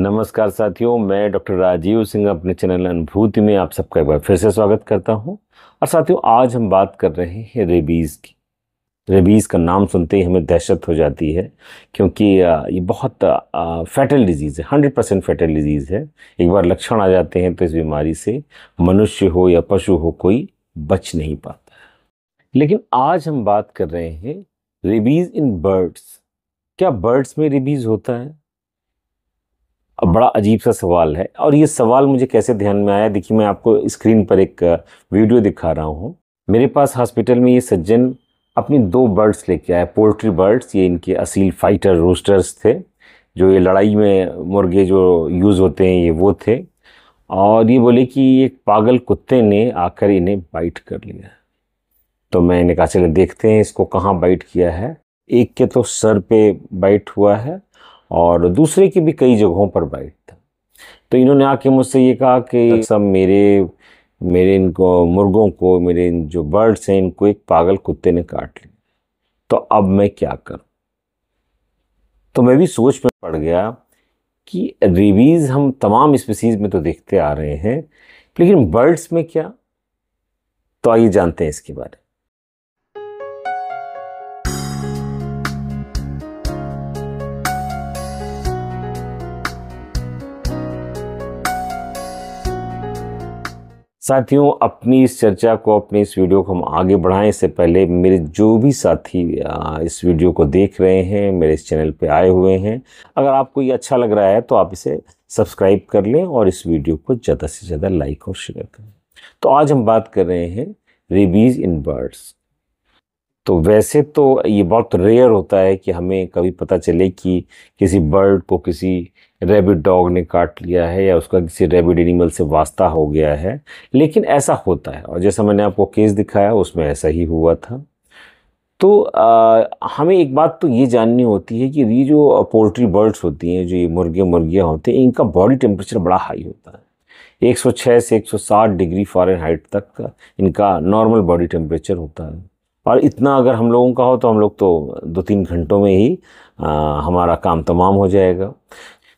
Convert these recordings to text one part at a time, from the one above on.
नमस्कार साथियों मैं डॉक्टर राजीव सिंह अपने चैनल अनुभूति में आप सबका एक बार फिर से स्वागत करता हूं और साथियों आज हम बात कर रहे हैं रेबीज़ की रेबीज़ का नाम सुनते ही हमें दहशत हो जाती है क्योंकि ये बहुत फैटल डिजीज़ है हंड्रेड परसेंट फैटल डिजीज़ है एक बार लक्षण आ जाते हैं तो इस बीमारी से मनुष्य हो या पशु हो कोई बच नहीं पाता लेकिन आज हम बात कर रहे हैं रेबीज़ इन बर्ड्स क्या बर्ड्स में रेबीज़ होता है अब बड़ा अजीब सा सवाल है और ये सवाल मुझे कैसे ध्यान में आया देखिए मैं आपको स्क्रीन पर एक वीडियो दिखा रहा हूँ मेरे पास हॉस्पिटल में ये सज्जन अपनी दो बर्ड्स लेके आए पोल्ट्री बर्ड्स ये इनके असील फाइटर रोस्टर्स थे जो ये लड़ाई में मुर्गे जो यूज़ होते हैं ये वो थे और ये बोले कि एक पागल कुत्ते ने आकर इन्हें बाइट कर लिया तो मैंने कहा चले देखते हैं इसको कहाँ बाइट किया है एक के तो सर पे बाइट हुआ है और दूसरे की भी कई जगहों पर बाइट था तो इन्होंने आके मुझसे ये कहा कि सब मेरे मेरे इनको मुर्गों को मेरे इन जो बर्ड्स हैं इनको एक पागल कुत्ते ने काट लिया तो अब मैं क्या करूं तो मैं भी सोच में पड़ गया कि रेबीज़ हम तमाम स्पीसीज़ में तो देखते आ रहे हैं लेकिन बर्ड्स में क्या तो आइए जानते हैं इसके बारे में साथियों अपनी इस चर्चा को अपनी इस वीडियो को हम आगे बढ़ाएं इससे पहले मेरे जो भी साथी इस वीडियो को देख रहे हैं मेरे इस चैनल पे आए हुए हैं अगर आपको ये अच्छा लग रहा है तो आप इसे सब्सक्राइब कर लें और इस वीडियो को ज़्यादा से ज़्यादा लाइक और शेयर करें तो आज हम बात कर रहे हैं रेबीज़ इन बर्ड्स तो वैसे तो ये बहुत रेयर होता है कि हमें कभी पता चले कि किसी बर्ड को किसी रेबिड डॉग ने काट लिया है या उसका किसी रेबिड एनिमल से वास्ता हो गया है लेकिन ऐसा होता है और जैसा मैंने आपको केस दिखाया उसमें ऐसा ही हुआ था तो आ, हमें एक बात तो ये जाननी होती है कि ये जो पोल्ट्री बर्ड्स होती हैं जो ये मुर्गे मुर्गियाँ होते हैं इनका बॉडी टेम्परेचर बड़ा हाई होता है 106 से 160 डिग्री फ़ारेनहाइट तक इनका नॉर्मल बॉडी टेम्परेचर होता है और इतना अगर हम लोगों का हो तो हम लोग तो दो तीन घंटों में ही आ, हमारा काम तमाम हो जाएगा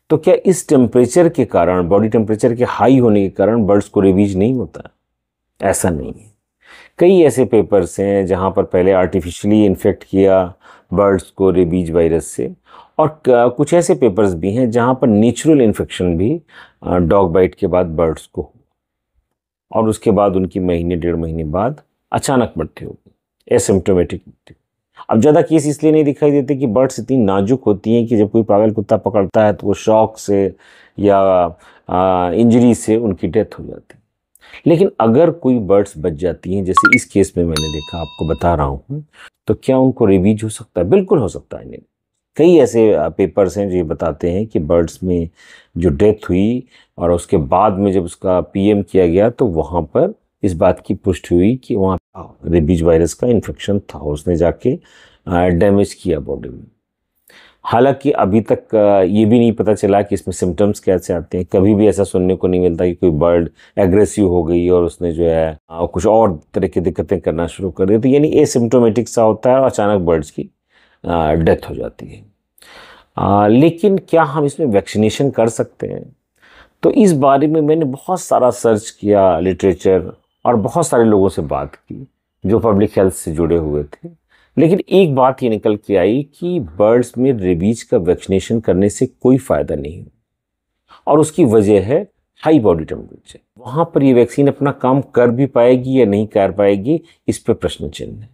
तो क्या इस टेम्परेचर के कारण बॉडी टेम्परेचर के हाई होने के कारण बर्ड्स को रेबीज नहीं होता ऐसा नहीं है कई ऐसे पेपर्स हैं जहाँ पर पहले आर्टिफिशली इन्फेक्ट किया बर्ड्स को रेबीज वायरस से और कुछ ऐसे पेपर्स भी हैं जहाँ पर नेचुरल इन्फेक्शन भी डॉग बाइट के बाद बर्ड्स को हो और उसके बाद उनकी महीने डेढ़ महीने बाद अचानक मृत्यु गई एसिम्टोमेटिक अब ज़्यादा केस इसलिए नहीं दिखाई देते कि बर्ड्स इतनी नाजुक होती हैं कि जब कोई पागल कुत्ता पकड़ता है तो वो शौक से या इंजरी से उनकी डेथ हो जाती है लेकिन अगर कोई बर्ड्स बच जाती हैं जैसे इस केस में मैंने देखा आपको बता रहा हूँ तो क्या उनको रिवीज हो सकता है बिल्कुल हो सकता है कई ऐसे पेपर्स हैं जो ये बताते हैं कि बर्ड्स में जो डेथ हुई और उसके बाद में जब उसका पीएम किया गया तो वहाँ पर इस बात की पुष्टि हुई कि वहाँ हाँ, रेबीज वायरस का इन्फेक्शन था उसने जाके डैमेज किया बॉडी में हालांकि अभी तक ये भी नहीं पता चला कि इसमें सिम्टम्स कैसे आते हैं कभी भी ऐसा सुनने को नहीं मिलता कि कोई बर्ड एग्रेसिव हो गई और उसने जो है कुछ और तरह की दिक्कतें करना शुरू कर दी तो यानी ए सिम्टोमेटिक सा होता है और अचानक बर्ड्स की डेथ हो जाती है आ, लेकिन क्या हम इसमें वैक्सीनेशन कर सकते हैं तो इस बारे में मैंने बहुत सारा सर्च किया लिटरेचर और बहुत सारे लोगों से बात की जो पब्लिक हेल्थ से जुड़े हुए थे लेकिन एक बात ये निकल के आई कि बर्ड्स में रेबीज का वैक्सीनेशन करने से कोई फ़ायदा नहीं और उसकी वजह है हाई बॉडी टेम्परेचर वहाँ पर ये वैक्सीन अपना काम कर भी पाएगी या नहीं कर पाएगी इस पर प्रश्न चिन्ह है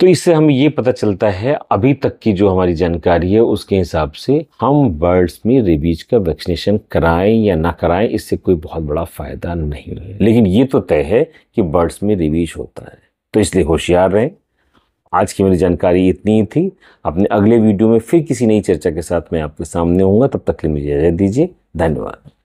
तो इससे हमें ये पता चलता है अभी तक की जो हमारी जानकारी है उसके हिसाब से हम बर्ड्स में रेबीज का वैक्सीनेशन कराएं या ना कराएं इससे कोई बहुत बड़ा फ़ायदा नहीं है लेकिन ये तो तय है कि बर्ड्स में रेबीज होता है तो इसलिए होशियार रहें आज की मेरी जानकारी इतनी ही थी अपने अगले वीडियो में फिर किसी नई चर्चा के साथ मैं आपके सामने होऊंगा तब तक के लिए मुझे इजाज़त दीजिए धन्यवाद